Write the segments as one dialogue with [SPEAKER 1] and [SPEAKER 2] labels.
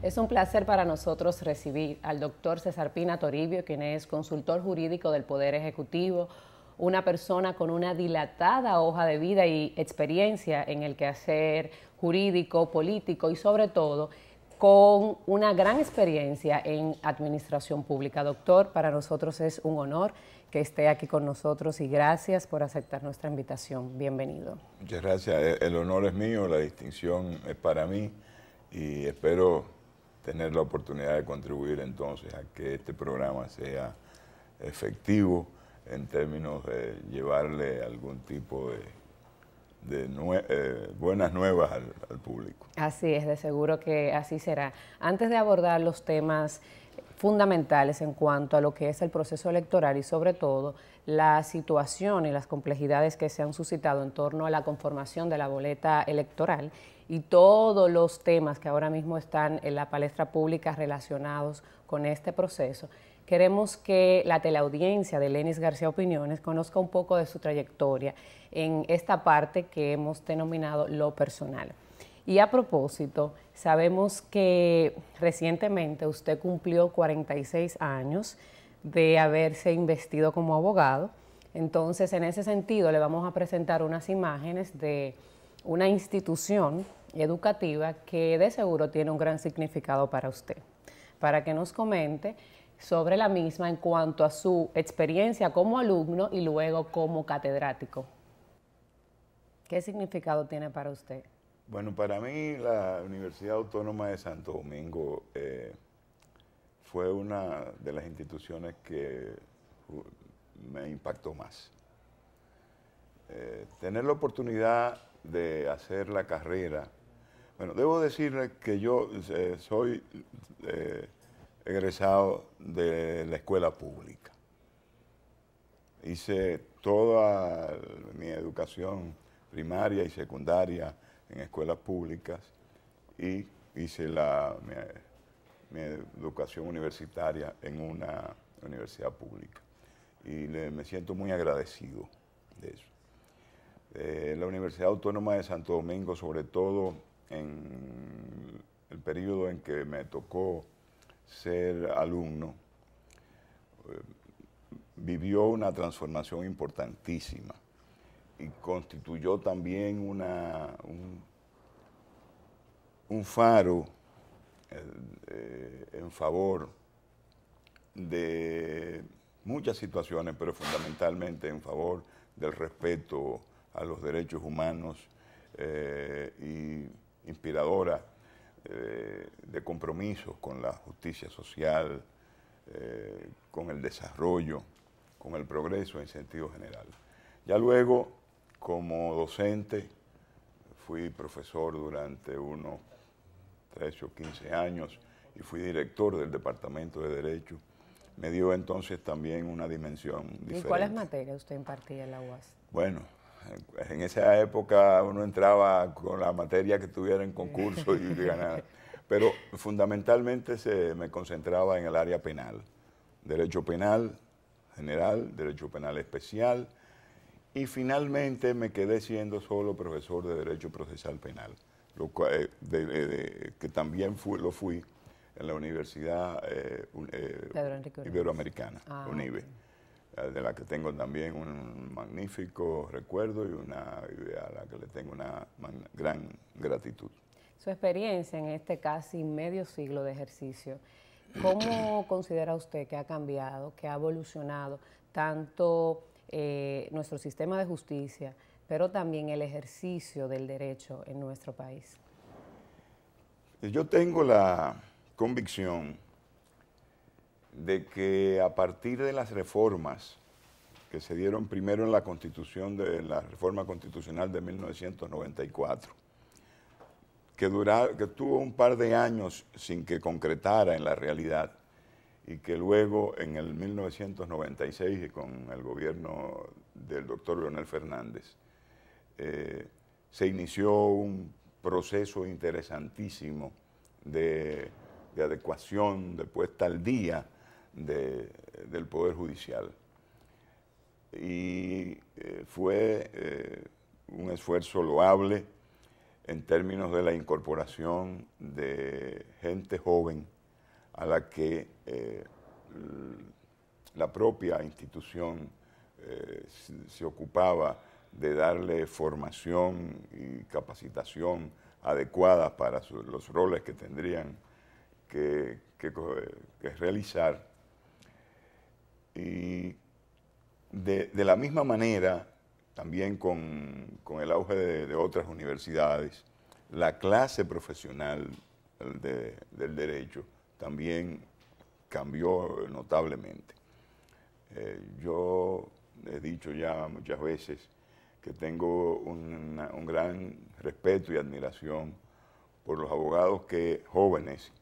[SPEAKER 1] Es un placer para nosotros recibir al doctor César Pina Toribio, quien es consultor jurídico del Poder Ejecutivo, una persona con una dilatada hoja de vida y experiencia en el quehacer jurídico, político y sobre todo con una gran experiencia en administración pública. Doctor, para nosotros es un honor que esté aquí con nosotros y gracias por aceptar nuestra invitación. Bienvenido.
[SPEAKER 2] Muchas gracias. El honor es mío, la distinción es para mí y espero tener la oportunidad de contribuir entonces a que este programa sea efectivo en términos de llevarle algún tipo de eh, buenas nuevas al, público.
[SPEAKER 1] Así es, de seguro que así será. Antes de abordar los temas fundamentales en cuanto a lo que es el proceso electoral y sobre todo la situación y las complejidades que se han suscitado en torno a la conformación de la boleta electoral y todos los temas que ahora mismo están en la palestra pública relacionados con este proceso. Queremos que la teleaudiencia de Lenis García Opiniones conozca un poco de su trayectoria en esta parte que hemos denominado lo personal. Y a propósito, sabemos que recientemente usted cumplió 46 años de haberse investido como abogado. Entonces, en ese sentido, le vamos a presentar unas imágenes de una institución educativa que de seguro tiene un gran significado para usted, para que nos comente sobre la misma en cuanto a su experiencia como alumno y luego como catedrático. ¿Qué significado tiene para usted?
[SPEAKER 2] Bueno, para mí la Universidad Autónoma de Santo Domingo eh, fue una de las instituciones que me impactó más. Eh, tener la oportunidad de hacer la carrera. Bueno, debo decirle que yo eh, soy egresado de la escuela pública. Hice toda mi educación primaria y secundaria en escuelas públicas y hice la, mi, educación universitaria en una universidad pública. Y me siento muy agradecido de eso. Eh, la Universidad Autónoma de Santo Domingo, sobre todo en el periodo en que me tocó ser alumno, eh, vivió una transformación importantísima y constituyó también una, un, faro eh, en favor de muchas situaciones, pero fundamentalmente en favor del respeto a los derechos humanos eh, y inspiradora eh, de compromisos con la justicia social, eh, con el desarrollo, con el progreso en sentido general. Ya luego como docente, fui profesor durante unos 13 o 15 años y fui director del Departamento de Derecho. Me dio entonces también una dimensión diferente. ¿Y cuáles
[SPEAKER 1] materias usted impartía en la UAS?
[SPEAKER 2] Bueno, en esa época uno entraba con la materia que tuviera en concurso y ganaba, Pero fundamentalmente se me concentraba en el área penal. Derecho penal general, derecho penal especial, y finalmente me quedé siendo solo profesor de Derecho Procesal Penal, lo cual, eh, que también lo fui en la Universidad eh, eh, Iberoamericana, ah, UNIBE, de la que tengo también un magnífico recuerdo y, una, y a la que le tengo una gran gratitud.
[SPEAKER 1] Su experiencia en este casi medio siglo de ejercicio, ¿cómo considera usted que ha cambiado, que ha evolucionado tanto eh, nuestro sistema de justicia, pero también el ejercicio del derecho en nuestro país.
[SPEAKER 2] Yo tengo la convicción de que a partir de las reformas que se dieron primero en la Constitución de la reforma constitucional de 1994, que, que tuvo un par de años sin que concretara en la realidad, y que luego en el 1996 con el gobierno del doctor Leonel Fernández eh, se inició un proceso interesantísimo de, adecuación, de puesta al día del Poder Judicial. Y eh, fue eh, un esfuerzo loable en términos de la incorporación de gente joven a la que eh, la propia institución eh, se ocupaba de darle formación y capacitación adecuada para los roles que tendrían que, realizar. Y de, la misma manera, también con, el auge de, otras universidades, la clase profesional del derecho también cambió notablemente. Eh, yo he dicho ya muchas veces que tengo un gran respeto y admiración por los abogados que jóvenes,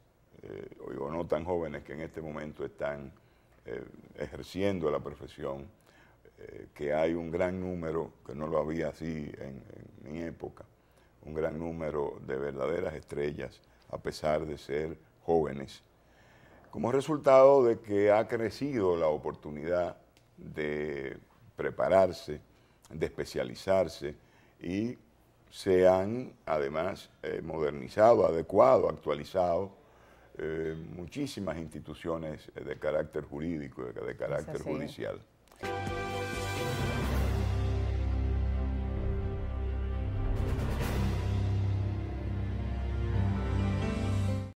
[SPEAKER 2] eh, o no tan jóvenes, que en este momento están eh, ejerciendo la profesión, que hay un gran número, que no lo había así en mi época, un gran número de verdaderas estrellas, a pesar de ser jóvenes, como resultado de que ha crecido la oportunidad de prepararse, de especializarse y se han además eh, modernizado, adecuado, actualizado eh, muchísimas instituciones de carácter jurídico, de carácter judicial.